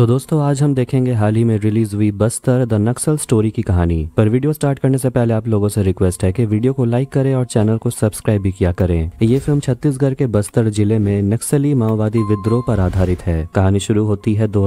तो दोस्तों आज हम देखेंगे हाल ही में रिलीज हुई बस्तर द नक्सल स्टोरी की कहानी पर वीडियो स्टार्ट करने से पहले आप लोगों से रिक्वेस्ट है कि वीडियो को लाइक करें और चैनल को सब्सक्राइब भी किया करें ये फिल्म छत्तीसगढ़ के बस्तर जिले में नक्सली माओवादी विद्रोह पर आधारित है कहानी शुरू होती है दो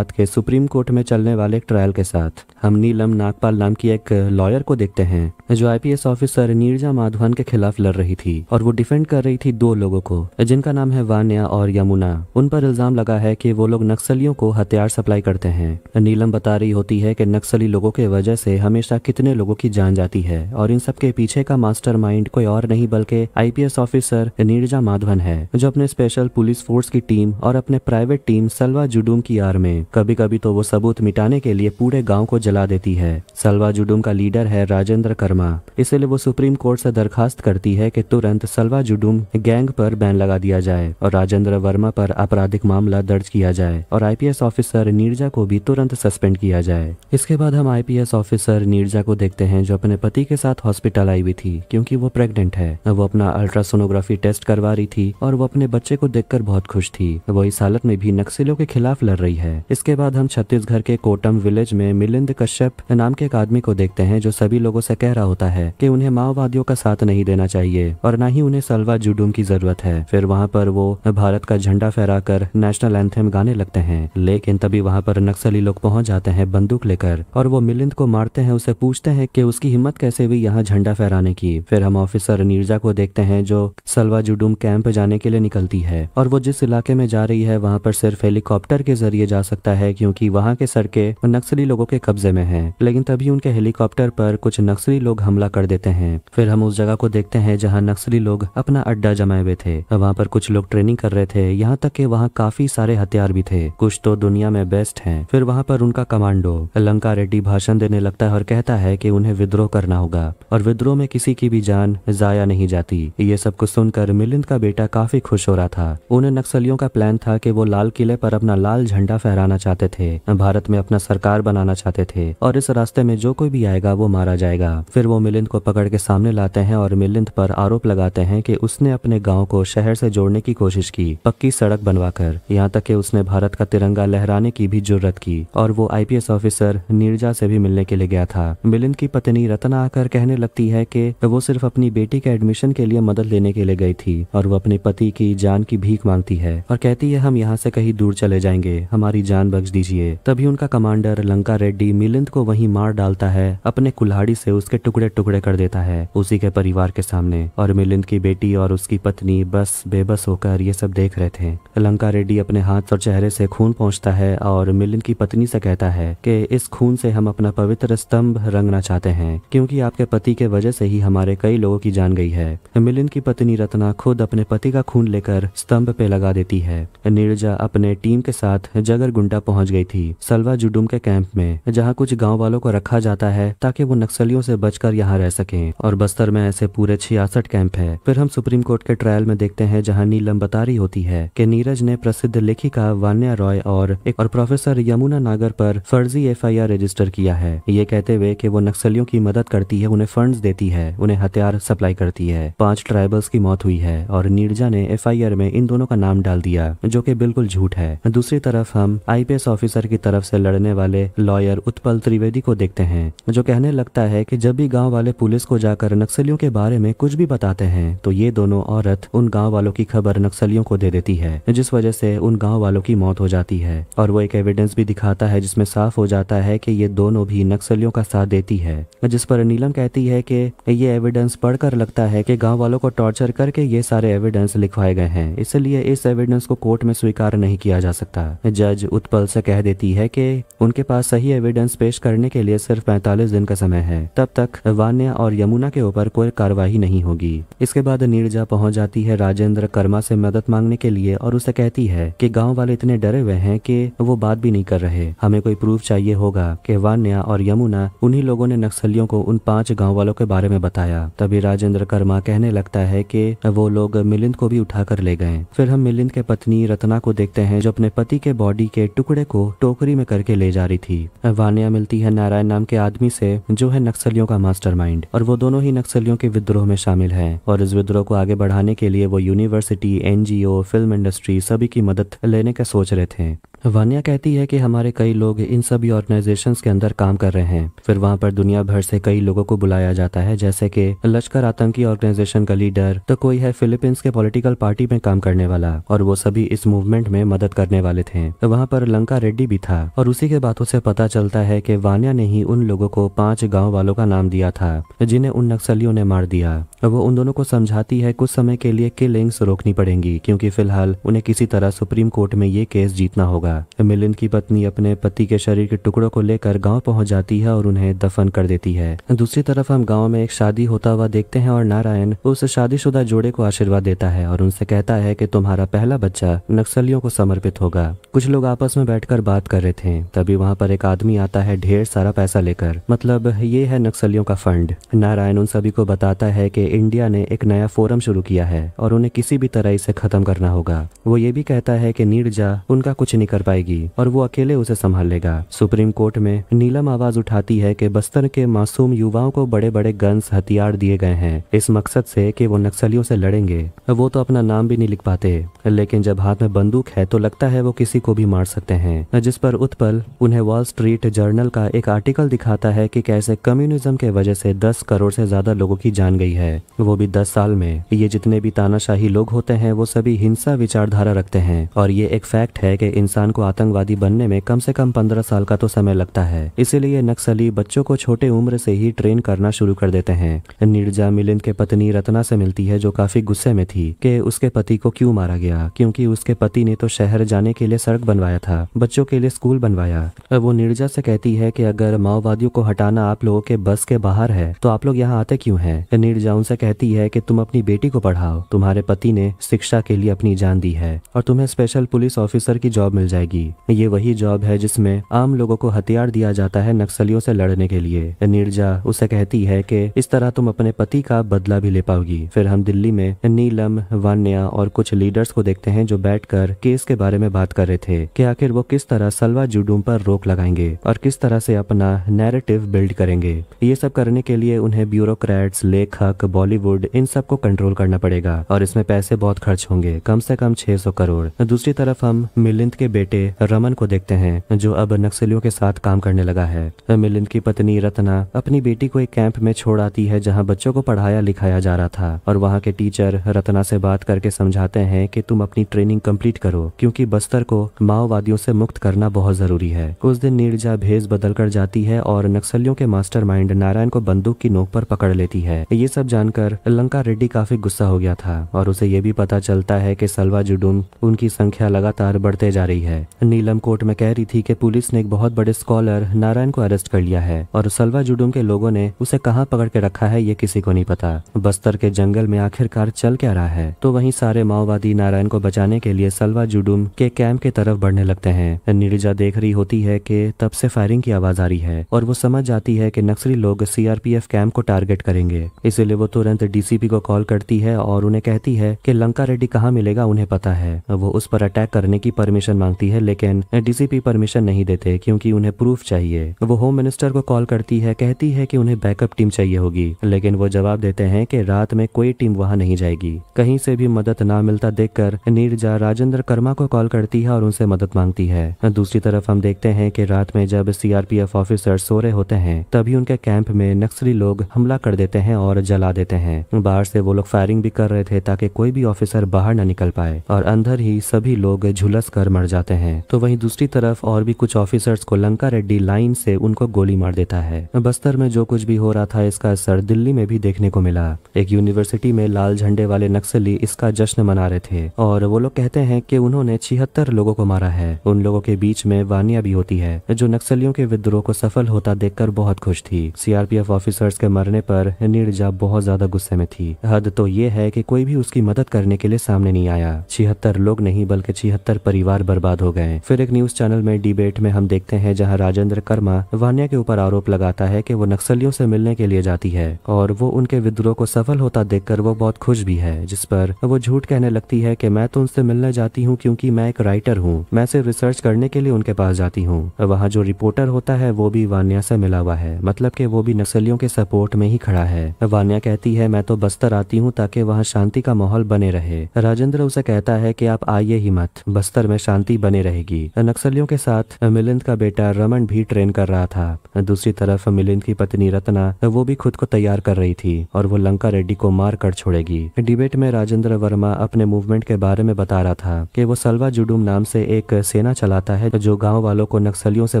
के सुप्रीम कोर्ट में चलने वाले एक ट्रायल के साथ हम नीलम नागपाल नाम की एक लॉयर को देखते हैं जो आई ऑफिसर नीरजा माधवन के खिलाफ लड़ रही थी और वो डिफेंड कर रही थी दो लोगों को जिनका नाम है वान्या और यमुना उन पर इल्जाम लगा है की वो लोग नक्सलियों को हत्या हथियार सप्लाई करते हैं नीलम बता रही होती है कि नक्सली लोगों के वजह से हमेशा कितने लोगों की जान जाती है और इन सब के पीछे का मास्टरमाइंड कोई और नहीं बल्कि आईपीएस ऑफिसर नीरजा माधवन है जो अपने स्पेशल पुलिस फोर्स की टीम और अपने प्राइवेट टीम सलवा जुडूम की आर में कभी कभी तो वो सबूत मिटाने के लिए पूरे गाँव को जला देती है सलवा जुडूम का लीडर है राजेंद्र कर्मा इसलिए वो सुप्रीम कोर्ट से दरखास्त करती है कि तुरंत सलवा जुडूम गैंग पर बैन लगा दिया जाए और राजेंद्र वर्मा पर आपराधिक मामला दर्ज किया जाए और आईपीएस ऑफिसर ऑफिसर नीरजा को भी तुरंत सस्पेंड किया जाए इसके बाद हम आईपीएस ऑफिसर नीरजा को देखते हैं जो अपने पति के साथ हॉस्पिटल आई हुई थी क्योंकि वो प्रेग्नेंट है वो अपना अल्ट्रासोनोग्राफी टेस्ट करवा रही थी और वो अपने बच्चे को देखकर बहुत खुश थी वो इस हालत में भी नक्सलियों के खिलाफ लड़ रही है इसके बाद हम छत्तीसगढ़ के कोटम विलेज में मिलिंद कश्यप नाम के एक आदमी को देखते हैं जो सभी लोगों से कह रहा होता है कि उन्हें माओवादियों का साथ नहीं देना चाहिए और न ही उन्हें सलवा जुडूम की जरूरत है फिर वहाँ पर वो भारत का झंडा फहराकर नेशनल एंथम गाने लगते हैं लेकिन तभी वहाँ पर नक्सली लोग पहुंच जाते हैं बंदूक लेकर और वो मिलिंद को मारते हैं उसे पूछते हैं कि उसकी हिम्मत कैसे हुई यहाँ झंडा फहराने की फिर हम ऑफिसर नीरजा को देखते हैं जो सलवा जुडूम कैंप जाने के लिए निकलती है और वो जिस इलाके में जा रही है वहाँ पर सिर्फ हेलीकॉप्टर के जरिए जा सकता है क्योंकि वहाँ के सड़कें नक्सली लोगों के कब्जे में है लेकिन तभी उनके हेलीकॉप्टर पर कुछ नक्सली लोग हमला कर देते हैं फिर हम उस जगह को देखते हैं जहाँ नक्सली लोग अपना अड्डा जमाए हुए थे वहाँ पर कुछ लोग ट्रेनिंग कर रहे थे यहाँ तक के वहाँ काफी सारे हथियार भी थे कुछ तो दुनिया दुनिया में बेस्ट हैं फिर वहाँ पर उनका कमांडो लंका रेड्डी भाषण देने लगता है और कहता है कि उन्हें विद्रोह करना होगा और विद्रोह में किसी की भी जान जाया नहीं जाती ये सब कुछ सुनकर मिलिंद का बेटा काफी खुश हो रहा था उन्हें नक्सलियों का प्लान था कि वो लाल किले पर अपना लाल झंडा फहराना चाहते थे भारत में अपना सरकार बनाना चाहते थे और इस रास्ते में जो कोई भी आएगा वो मारा जाएगा फिर वो मिलिंद को पकड़ के सामने लाते हैं और मिलिंद पर आरोप लगाते हैं कि उसने अपने गाँव को शहर से जोड़ने की कोशिश की पक्की सड़क बनवाकर यहाँ तक कि उसने भारत का तिरंगा लहरा ठहराने की भी जरूरत की और वो आईपीएस ऑफिसर नीरजा से भी मिलने के लिए गया था मिलिंद की पत्नी रतना आकर कहने लगती है कि वो सिर्फ अपनी बेटी के एडमिशन के लिए मदद लेने के लिए गई थी और वो अपने पति की जान की भीख मांगती है और कहती है हम यहाँ से कहीं दूर चले जाएंगे हमारी जान बख्श दीजिए तभी उनका कमांडर लंका रेड्डी मिलिंद को वही मार डालता है अपने कुल्हाड़ी से उसके टुकड़े टुकड़े कर देता है उसी के परिवार के सामने और मिलिंद की बेटी और उसकी पत्नी बस बेबस होकर ये सब देख रहे थे लंका रेड्डी अपने हाथ और चेहरे से खून पहुंचता है है और मिलिन की पत्नी से कहता है कि इस खून से हम अपना पवित्र स्तंभ रंगना चाहते हैं क्योंकि आपके पति के वजह से ही हमारे कई लोगों की जान गई है मिलिन की पत्नी रत्ना खुद अपने पति का खून लेकर स्तंभ पे लगा देती है नीरजा अपने टीम के साथ जगर गुंडा पहुंच गई थी सलवा जुडुम के कैंप में जहाँ कुछ गाँव वालों को रखा जाता है ताकि वो नक्सलियों से बचकर यहाँ रह सके और बस्तर में ऐसे पूरे छियासठ कैंप है फिर हम सुप्रीम कोर्ट के ट्रायल में देखते हैं जहाँ नीलम बता रही होती है कि नीरज ने प्रसिद्ध लेखिका वान्या रॉय और एक और प्रोफेसर यमुना नागर पर फर्जी एफआईआर रजिस्टर किया है ये कहते हुए कि वो नक्सलियों की मदद करती है उन्हें फंड्स देती है उन्हें हथियार सप्लाई करती है पांच ट्राइबल्स की मौत हुई है और नीरजा ने एफ में इन दोनों का नाम डाल दिया जो की बिल्कुल झूठ है दूसरी तरफ हम आई ऑफिसर की तरफ ऐसी लड़ने वाले लॉयर उत्पल त्रिवेदी को देखते हैं जो कहने लगता है की जब भी गाँव वाले पुलिस को जाकर नक्सलियों के बारे में कुछ भी बताते हैं तो ये दोनों औरत उन गांव वालों की खबर नक्सलियों को दे देती है जिस वजह से उन गांव वालों की मौत हो जाती है और वो एक एविडेंस भी दिखाता है जिसमें साफ हो जाता है कि ये दोनों भी नक्सलियों का साथ देती है जिस पर नीलम कहती है कि ये एविडेंस पढ़कर लगता है कि गांव वालों को टॉर्चर करके ये सारे एविडेंस लिखवाए गए हैं इसलिए इस एविडेंस को कोर्ट में स्वीकार नहीं किया जा सकता जज उत्पल से कह देती है की उनके पास सही एविडेंस पेश करने के लिए सिर्फ पैंतालीस दिन का समय है तब तक वान्या और यमुना के ऊपर कोई कार्यवाही नहीं होगी इसके बाद नीरजा पहुंच जाती है राजेंद्र कर्मा से मदद मांगने के लिए और उसे कहती है कि गांव वाले इतने डरे हुए हैं कि वो बात भी नहीं कर रहे हमें कोई प्रूफ चाहिए होगा कि वान्या और यमुना उन्हीं लोगों ने नक्सलियों को उन पांच गाँव वालों के बारे में बताया तभी राजेंद्र कर्मा कहने लगता है की वो लोग मिलिंद को भी उठा कर ले गए फिर हम मिलिंद के पत्नी रत्ना को देखते हैं जो अपने पति के बॉडी के टुकड़े को टोकरी में करके ले जा रही थी वान्या मिलती है नारायण नाम के आदमी से जो है नक्सलियों का मास्टर और वो दोनों ही नक्सलियों के विद्रोह में शामिल है और इस विद्रोह को आगे बढ़ाने के लिए वो यूनिवर्सिटी एनजीओ फिल्म इंडस्ट्री सभी की मदद लेने का सोच रहे थे वानिया कहती है कि हमारे कई लोग इन सभी ऑर्गेनाइजेशंस के अंदर काम कर रहे हैं फिर वहाँ पर दुनिया भर से कई लोगों को बुलाया जाता है जैसे कि लश्कर आतंकी ऑर्गेनाइजेशन का लीडर तो कोई है फिलीपींस के पॉलिटिकल पार्टी में काम करने वाला और वो सभी इस मूवमेंट में मदद करने वाले थे वहाँ पर लंका रेड्डी भी था और उसी के बातों से पता चलता है की वानिया ने ही उन लोगों को पांच गाँव वालों का नाम दिया था जिन्हें उन नक्सलियों ने मार दिया वो उन दोनों को समझाती है कुछ समय के लिए किलिंग्स रोकनी पड़ेंगी क्योंकि फिलहाल उन्हें किसी तरह सुप्रीम कोर्ट में ये केस जीतना होगा होगा मिलिंद की पत्नी अपने पति के शरीर के टुकड़ों को लेकर गांव पहुंच जाती है और उन्हें दफन कर देती है दूसरी तरफ हम गांव में एक शादी होता हुआ देखते हैं और नारायण उस शादीशुदा जोड़े को आशीर्वाद देता है और उनसे कहता है कि तुम्हारा पहला बच्चा नक्सलियों को समर्पित होगा कुछ लोग आपस में बैठकर बात कर रहे थे तभी वहाँ पर एक आदमी आता है ढेर सारा पैसा लेकर मतलब ये है नक्सलियों का फंड नारायण उन सभी को बताता है कि इंडिया ने एक नया फोरम शुरू किया है और उन्हें किसी भी तरह इसे खत्म करना होगा वो ये भी कहता है कि नीरजा उनका कुछ नहीं कर कर पाएगी और वो अकेले उसे संभाल लेगा सुप्रीम कोर्ट में नीलम आवाज उठाती है कि बस्तर के मासूम युवाओं को बड़े बड़े गन्स हथियार दिए गए हैं इस मकसद से कि वो नक्सलियों से लड़ेंगे वो तो अपना नाम भी नहीं लिख पाते लेकिन जब हाथ में बंदूक है तो लगता है वो किसी को भी मार सकते हैं जिस पर उत्पल उन्हें वॉल स्ट्रीट जर्नल का एक आर्टिकल दिखाता है कि कैसे कम्युनिज्म के वजह से 10 करोड़ से ज्यादा लोगों की जान गई है वो भी दस साल में ये जितने भी तानाशाही लोग होते हैं वो सभी हिंसा विचारधारा रखते हैं और ये एक फैक्ट है कि इंसान इंसान को आतंकवादी बनने में कम से कम पंद्रह साल का तो समय लगता है इसीलिए नक्सली बच्चों को छोटे उम्र से ही ट्रेन करना शुरू कर देते हैं नीरजा मिलिंद के पत्नी रत्ना से मिलती है जो काफी गुस्से में थी कि उसके पति को क्यों मारा गया क्योंकि उसके पति ने तो शहर जाने के लिए सड़क बनवाया था बच्चों के लिए स्कूल बनवाया वो नीरजा से कहती है कि अगर माओवादियों को हटाना आप लोगों के बस के बाहर है तो आप लोग यहाँ आते क्यों हैं नीरजा उनसे कहती है कि तुम अपनी बेटी को पढ़ाओ तुम्हारे पति ने शिक्षा के लिए अपनी जान दी है और तुम्हें स्पेशल पुलिस ऑफिसर की जॉब मिल जाए जाएगी ये वही जॉब है जिसमें आम लोगों को हथियार दिया जाता है नक्सलियों से लड़ने के लिए नीरजा उसे कहती है कि इस तरह तुम अपने पति का बदला भी ले पाओगी फिर हम दिल्ली में नीलम वान्या और कुछ लीडर्स को देखते हैं जो बैठ केस के बारे में बात कर रहे थे की आखिर वो किस तरह सलवा जुडूम पर रोक लगाएंगे और किस तरह से अपना नैरेटिव बिल्ड करेंगे ये सब करने के लिए उन्हें ब्यूरोक्रेट्स लेखक बॉलीवुड इन सब को कंट्रोल करना पड़ेगा और इसमें पैसे बहुत खर्च होंगे कम से कम 600 करोड़ दूसरी तरफ हम मिलिंद के बेटे बेटे रमन को देखते हैं जो अब नक्सलियों के साथ काम करने लगा है मिलिंद की पत्नी रत्ना अपनी बेटी को एक कैंप में छोड़ आती है जहाँ बच्चों को पढ़ाया लिखाया जा रहा था और वहाँ के टीचर रत्ना से बात करके समझाते हैं कि तुम अपनी ट्रेनिंग कंप्लीट करो क्योंकि बस्तर को माओवादियों से मुक्त करना बहुत जरूरी है उस दिन नीरजा भेज बदल कर जाती है और नक्सलियों के मास्टर नारायण को बंदूक की नोक पर पकड़ लेती है ये सब जानकर लंका रेड्डी काफी गुस्सा हो गया था और उसे ये भी पता चलता है कि सलवा जुडून उनकी संख्या लगातार बढ़ते जा रही है है नीलम कोर्ट में कह रही थी कि पुलिस ने एक बहुत बड़े स्कॉलर नारायण को अरेस्ट कर लिया है और सलवा जुडुम के लोगों ने उसे कहाँ पकड़ के रखा है ये किसी को नहीं पता बस्तर के जंगल में आखिरकार चल क्या रहा है तो वही सारे माओवादी नारायण को बचाने के लिए सलवा जुडुम के कैंप के तरफ बढ़ने लगते है नीरजा देख रही होती है की तब से फायरिंग की आवाज आ रही है और वो समझ जाती है की नक्सली लोग सीआरपीएफ कैंप को टारगेट करेंगे इसीलिए वो तुरंत डीसीपी को कॉल करती है और उन्हें कहती है की लंका रेड्डी कहाँ मिलेगा उन्हें पता है वो उस पर अटैक करने की परमिशन मांगती होती है लेकिन डीसीपी परमिशन नहीं देते क्योंकि उन्हें प्रूफ चाहिए वो होम मिनिस्टर को कॉल करती है कहती है कि उन्हें बैकअप टीम चाहिए होगी लेकिन वो जवाब देते हैं कि रात में कोई टीम वहां नहीं जाएगी कहीं से भी मदद ना मिलता देख कर नीरजा राजेंद्र कर्मा को कॉल करती है और उनसे मदद मांगती है दूसरी तरफ हम देखते हैं कि रात में जब सीआरपीएफ ऑफिसर सो रहे होते हैं तभी उनके कैंप में नक्सली लोग हमला कर देते हैं और जला देते हैं बाहर से वो लोग फायरिंग भी कर रहे थे ताकि कोई भी ऑफिसर बाहर न निकल पाए और अंदर ही सभी लोग झुलस कर मर जाते करते हैं तो वहीं दूसरी तरफ और भी कुछ ऑफिसर्स को लंका रेड्डी लाइन से उनको गोली मार देता है बस्तर में जो कुछ भी हो रहा था इसका असर दिल्ली में भी देखने को मिला एक यूनिवर्सिटी में लाल झंडे वाले नक्सली इसका जश्न मना रहे थे और वो लोग कहते हैं कि उन्होंने छिहत्तर लोगों को मारा है उन लोगों के बीच में वानिया भी होती है जो नक्सलियों के विद्रोह को सफल होता देखकर बहुत खुश थी सीआरपीएफ ऑफिसर्स के मरने पर नीरजा बहुत ज्यादा गुस्से में थी हद तो ये है कि कोई भी उसकी मदद करने के लिए सामने नहीं आया छिहत्तर लोग नहीं बल्कि छिहत्तर परिवार बर्बाद हो गए फिर एक न्यूज चैनल में डिबेट में हम देखते हैं जहाँ राजेंद्र कर्मा वानिया के ऊपर आरोप लगाता है कि वो नक्सलियों से मिलने के लिए जाती है और वो उनके विद्रोह को सफल होता देखकर वो बहुत खुश भी है जिस पर वो झूठ कहने लगती है की मैं तो उनसे मिलने जाती हूँ क्यूँकी मैं एक राइटर हूँ मैं सिर्फ रिसर्च करने के लिए उनके पास जाती हूँ वहाँ जो रिपोर्टर होता है वो भी वानिया से मिला हुआ है मतलब कि वो भी नक्सलियों के सपोर्ट में ही खड़ा है वानिया कहती है मैं तो बस्तर आती हूँ ताकि वहाँ शांति का माहौल बने रहे राजेंद्र उसे कहता है कि आप आइए ही मत बस्तर में शांति बन बनी रहेगी नक्सलियों के साथ मिलिंद का बेटा रमन भी ट्रेन कर रहा था दूसरी तरफ मिलिंद की पत्नी रत्ना वो भी खुद को तैयार कर रही थी और वो लंका रेड्डी को मार कर छोड़ेगी डिबेट में राजेंद्र वर्मा अपने मूवमेंट के बारे में बता रहा था कि वो सलवा जुडूम नाम से एक सेना चलाता है जो गांव वालों को नक्सलियों से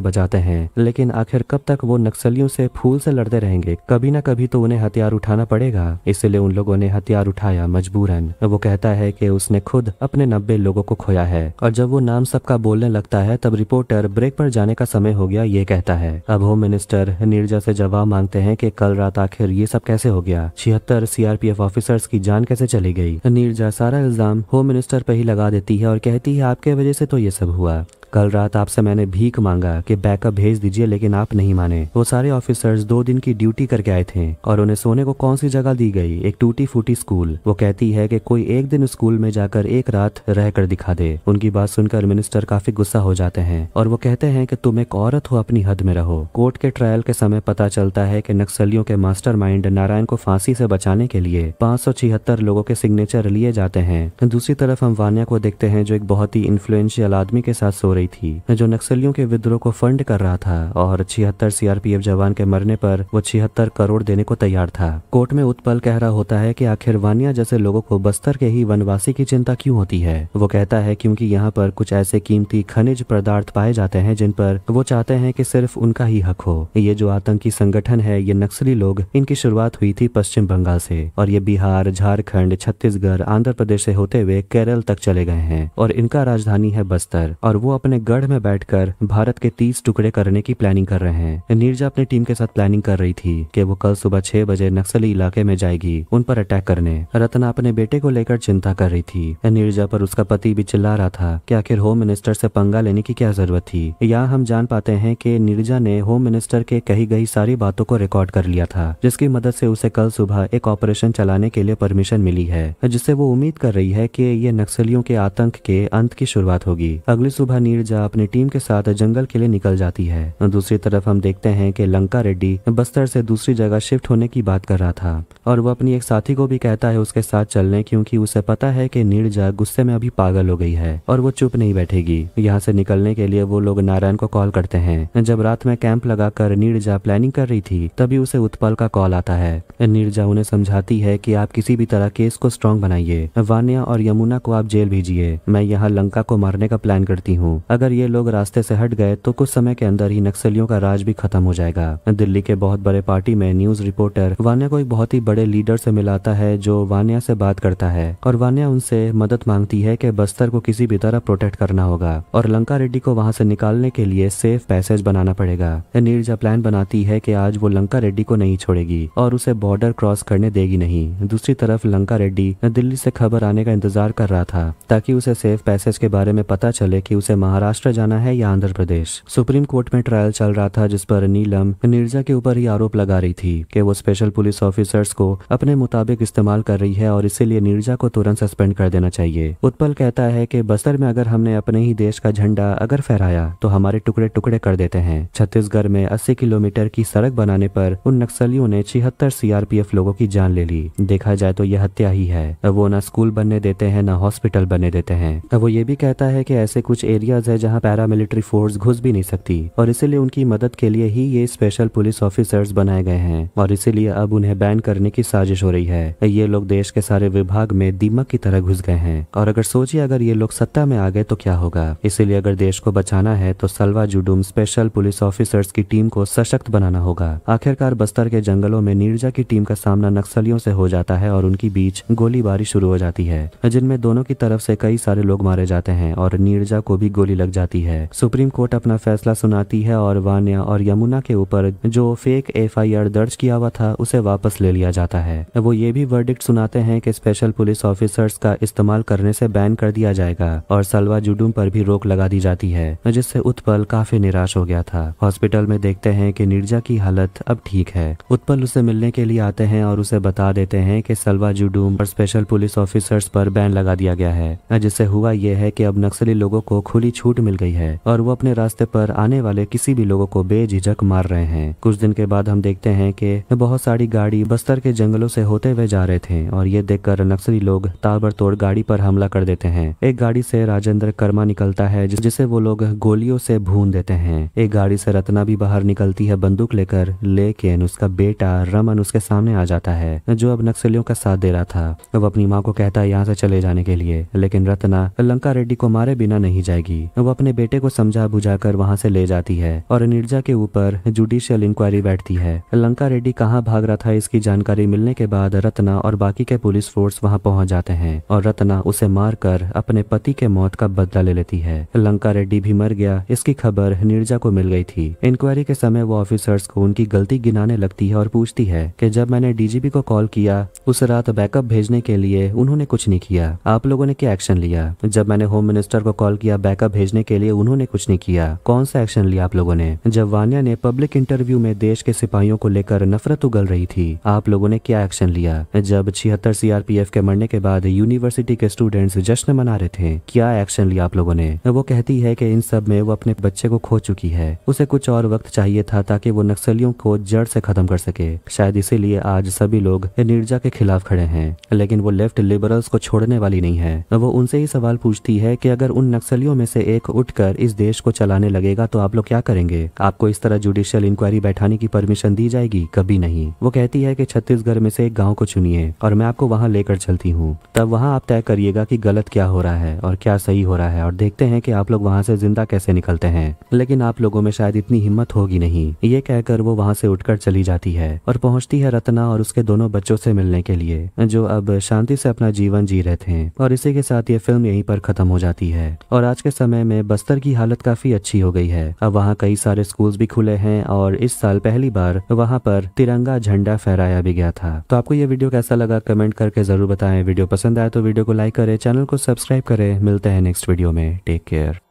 बचाते हैं लेकिन आखिर कब तक वो नक्सलियों से फूल से लड़ते रहेंगे कभी ना कभी तो उन्हें हथियार उठाना पड़ेगा इसलिए उन लोगों ने हथियार उठाया मजबूरन वो कहता है कि उसने खुद अपने नब्बे लोगों को खोया है और जब वो नाम सब सबका बोलने लगता है तब रिपोर्टर ब्रेक पर जाने का समय हो गया ये कहता है अब होम मिनिस्टर नीरजा से जवाब मांगते हैं कि कल रात आखिर ये सब कैसे हो गया छिहत्तर सीआरपीएफ ऑफिसर्स की जान कैसे चली गई नीरजा सारा इल्जाम होम मिनिस्टर पर ही लगा देती है और कहती है आपके वजह से तो ये सब हुआ कल रात आपसे मैंने भीख मांगा कि बैकअप भेज दीजिए लेकिन आप नहीं माने वो सारे ऑफिसर्स दो दिन की ड्यूटी करके आए थे और उन्हें सोने को कौन सी जगह दी गई एक टूटी फूटी स्कूल वो कहती है कि कोई एक दिन स्कूल में जाकर एक रात रह कर दिखा दे उनकी बात सुनकर मिनिस्टर मास्टर काफी गुस्सा हो जाते हैं और वो कहते हैं कि तुम एक औरत हो अपनी हद में रहो कोर्ट के ट्रायल के समय पता चलता है कि नक्सलियों के माइंड नारायण को फांसी से बचाने के लिए पाँच लोगों के सिग्नेचर लिए जाते हैं दूसरी तरफ हम वानिया को देखते हैं जो एक बहुत ही इन्फ्लुएंशियल आदमी के साथ सो रही थी जो नक्सलियों के विद्रोह को फंड कर रहा था और छिहत्तर सीआरपीएफ जवान के मरने पर वो छिहत्तर करोड़ देने को तैयार था कोर्ट में उत्पल कह रहा होता है कि आखिर वानिया जैसे लोगों को बस्तर के ही वनवासी की चिंता क्यों होती है वो कहता है क्योंकि यहाँ पर कुछ ऐसे कीमती खनिज पदार्थ पाए जाते हैं जिन पर वो चाहते हैं कि सिर्फ उनका ही हक हो ये जो आतंकी संगठन है ये नक्सली लोग इनकी शुरुआत हुई थी पश्चिम बंगाल से और ये बिहार झारखंड छत्तीसगढ़ आंध्र प्रदेश से होते हुए केरल तक चले गए हैं और इनका राजधानी है बस्तर और वो अपने गढ़ में बैठकर भारत के तीस टुकड़े करने की प्लानिंग कर रहे हैं नीरजा अपनी टीम के साथ प्लानिंग कर रही थी कि वो कल सुबह छह बजे नक्सली इलाके में जाएगी उन पर अटैक करने रत्ना अपने बेटे को लेकर चिंता कर रही थी नीरजा पर उसका पति भी चिल्ला रहा था कि आखिर होम मिनिस्टर से पंगा लेने की क्या जरूरत थी यहाँ हम जान पाते हैं कि नीरजा ने होम मिनिस्टर के कही गई सारी बातों को रिकॉर्ड कर लिया था जिसकी मदद से उसे कल सुबह एक ऑपरेशन चलाने के लिए परमिशन मिली है जिससे वो उम्मीद कर रही है की ये नक्सलियों के आतंक के अंत की शुरुआत होगी अगली सुबह नीरजा अपनी टीम के साथ जंगल के लिए निकल जाती है दूसरी तरफ हम देखते हैं की लंका रेड्डी बस्तर से दूसरी जगह शिफ्ट होने की बात कर रहा था और वो अपनी एक साथी को भी कहता है उसके साथ चलने क्योंकि उसे पता है कि नीरजा गुस्से में अभी पागल हो गई है और वो चुप नहीं बैठी बैठेगी यहाँ से निकलने के लिए वो लोग नारायण को कॉल करते हैं जब रात में कैंप लगाकर नीरजा प्लानिंग कर रही थी तभी उसे उत्पल का कॉल आता है नीरजा उन्हें समझाती है कि आप किसी भी तरह केस को स्ट्रांग बनाइए वान्या और यमुना को आप जेल भेजिए मैं यहाँ लंका को मारने का प्लान करती हूँ अगर ये लोग रास्ते से हट गए तो कुछ समय के अंदर ही नक्सलियों का राज भी खत्म हो जाएगा दिल्ली के बहुत बड़े पार्टी में न्यूज रिपोर्टर वान्या को एक बहुत ही बड़े लीडर से मिलाता है जो वान्या से बात करता है और वान्या उनसे मदद मांगती है कि बस्तर को किसी भी तरह प्रोटेक्ट करना करना होगा और लंका रेड्डी को वहां से निकालने के लिए सेफ पैसेज बनाना पड़ेगा नीरजा प्लान बनाती है कि आज वो लंका रेड्डी को नहीं छोड़ेगी और उसे बॉर्डर क्रॉस करने देगी नहीं दूसरी तरफ लंका रेड्डी दिल्ली से खबर आने का इंतजार कर रहा था ताकि उसे सेफ पैसेज के बारे में पता चले कि उसे महाराष्ट्र जाना है या आंध्र प्रदेश सुप्रीम कोर्ट में ट्रायल चल रहा था जिस पर नीलम नीरजा के ऊपर ही आरोप लगा रही थी कि वो स्पेशल पुलिस ऑफिसर्स को अपने मुताबिक इस्तेमाल कर रही है और इसीलिए नीरजा को तुरंत सस्पेंड कर देना चाहिए उत्पल कहता है कि बस्तर में अगर हमने अपने अपने ही देश का झंडा अगर फहराया तो हमारे टुकड़े टुकड़े कर देते हैं छत्तीसगढ़ में अस्सी किलोमीटर की सड़क बनाने पर उन नक्सलियों ने छिहत्तर सीआरपीएफ लोगों की जान ले ली देखा जाए तो यह हत्या ही है वो न स्कूल बनने देते हैं न हॉस्पिटल बनने देते हैं वो ये भी कहता है की ऐसे कुछ एरियाज है जहाँ पैरामिलिट्री फोर्स घुस भी नहीं सकती और इसीलिए उनकी मदद के लिए ही ये स्पेशल पुलिस ऑफिसर्स बनाए गए हैं और इसीलिए अब उन्हें बैन करने की साजिश हो रही है ये लोग देश के सारे विभाग में दीमक की तरह घुस गए हैं और अगर सोचिए अगर ये लोग सत्ता में आ गए तो क्या होगा इसीलिए अगर देश को बचाना है तो Salwa Judum special police officers की टीम को सशक्त बनाना होगा आखिरकार बस्तर के जंगलों में नीरजा की टीम का सामना नक्सलियों से हो जाता है और उनकी बीच गोलीबारी शुरू हो जाती है जिनमें दोनों की तरफ से कई सारे लोग मारे जाते हैं और नीरजा को भी गोली लग जाती है सुप्रीम कोर्ट अपना फैसला सुनाती है और वान्या और यमुना के ऊपर जो फेक एफ दर्ज किया हुआ था उसे वापस ले लिया जाता है वो ये भी वर्डिक्ट सुनाते हैं कि स्पेशल पुलिस ऑफिसर्स का इस्तेमाल करने से बैन कर दिया जाएगा और सलवा जुडुम कानून पर भी रोक लगा दी जाती है जिससे उत्पल काफी निराश हो गया था हॉस्पिटल में देखते हैं कि नीरजा की हालत अब ठीक है उत्पल उसे मिलने के लिए आते हैं और उसे बता देते हैं कि सलवा जुडूम और स्पेशल पुलिस ऑफिसर्स पर बैन लगा दिया गया है जिससे हुआ यह है कि अब नक्सली लोगों को खुली छूट मिल गई है और वो अपने रास्ते पर आने वाले किसी भी लोगों को बेझिझक मार रहे हैं कुछ दिन के बाद हम देखते हैं कि बहुत सारी गाड़ी बस्तर के जंगलों से होते हुए जा रहे थे और ये देखकर नक्सली लोग ताबड़तोड़ गाड़ी पर हमला कर देते हैं एक गाड़ी से राजेंद्र कर्मा धुआं निकलता है जिसे वो लोग गोलियों से भून देते हैं एक गाड़ी से रत्ना भी बाहर निकलती है बंदूक लेकर लेकिन उसका बेटा रमन उसके सामने आ जाता है जो अब नक्सलियों का साथ दे रहा था वो अपनी माँ को कहता है यहाँ से चले जाने के लिए लेकिन रत्ना लंका रेड्डी को मारे बिना नहीं जाएगी वो अपने बेटे को समझा बुझा कर वहाँ से ले जाती है और निर्जा के ऊपर जुडिशियल इंक्वायरी बैठती है लंका रेड्डी कहाँ भाग रहा था इसकी जानकारी मिलने के बाद रत्ना और बाकी के पुलिस फोर्स वहाँ पहुँच जाते हैं और रत्ना उसे मारकर अपने पति के मौत का बदला ले लेती है लंका रेड्डी भी मर गया इसकी खबर नीरजा को मिल गई थी इंक्वायरी के समय वो ऑफिसर्स को उनकी गलती गिनाने लगती है और पूछती है कि जब मैंने डीजीपी को कॉल किया उस रात बैकअप भेजने के लिए उन्होंने कुछ नहीं किया आप लोगों ने क्या एक्शन लिया जब मैंने होम मिनिस्टर को कॉल किया बैकअप भेजने के लिए उन्होंने कुछ नहीं किया कौन सा एक्शन लिया आप लोगों ने जब वानिया ने पब्लिक इंटरव्यू में देश के सिपाहियों को लेकर नफरत उगल रही थी आप लोगों ने क्या एक्शन लिया जब छिहत्तर सीआरपीएफ के मरने के बाद यूनिवर्सिटी के स्टूडेंट्स जश्न मना रहे थे क्या एक्शन लिया आप लोगों ने वो कहती है कि इन सब में वो अपने बच्चे को खो चुकी है उसे कुछ और वक्त चाहिए था ताकि वो नक्सलियों को जड़ से खत्म कर सके शायद इसीलिए आज सभी लोग निर्जा के खिलाफ खड़े हैं लेकिन वो लेफ्ट लिबरल्स को छोड़ने वाली नहीं है वो उनसे ही सवाल पूछती है कि अगर उन नक्सलियों में से एक उठकर इस देश को चलाने लगेगा तो आप लोग क्या करेंगे आपको इस तरह जुडिशियल इंक्वायरी बैठाने की परमिशन दी जाएगी कभी नहीं वो कहती है कि छत्तीसगढ़ में से एक गाँव को चुनिए और मैं आपको वहाँ लेकर चलती हूँ तब वहाँ आप तय करिएगा की गलत क्या हो रहा है और क्या सही हो रहा है है और देखते हैं कि आप लोग वहाँ से जिंदा कैसे निकलते हैं लेकिन आप लोगों में शायद इतनी हिम्मत होगी नहीं ये कहकर वो वहाँ से उठकर चली जाती है और पहुँचती है रत्ना और उसके दोनों बच्चों से मिलने के लिए जो अब शांति से अपना जीवन जी रहे थे और इसी के साथ ये फिल्म यहीं पर खत्म हो जाती है और आज के समय में बस्तर की हालत काफी अच्छी हो गई है अब वहाँ कई सारे स्कूल भी खुले हैं और इस साल पहली बार वहाँ पर तिरंगा झंडा फहराया भी गया था तो आपको ये वीडियो कैसा लगा कमेंट करके जरूर बताएं वीडियो पसंद आए तो वीडियो को लाइक करें चैनल को सब्सक्राइब करें मिलते हैं नेक्स्ट वीडियो वीडियो में टेक केयर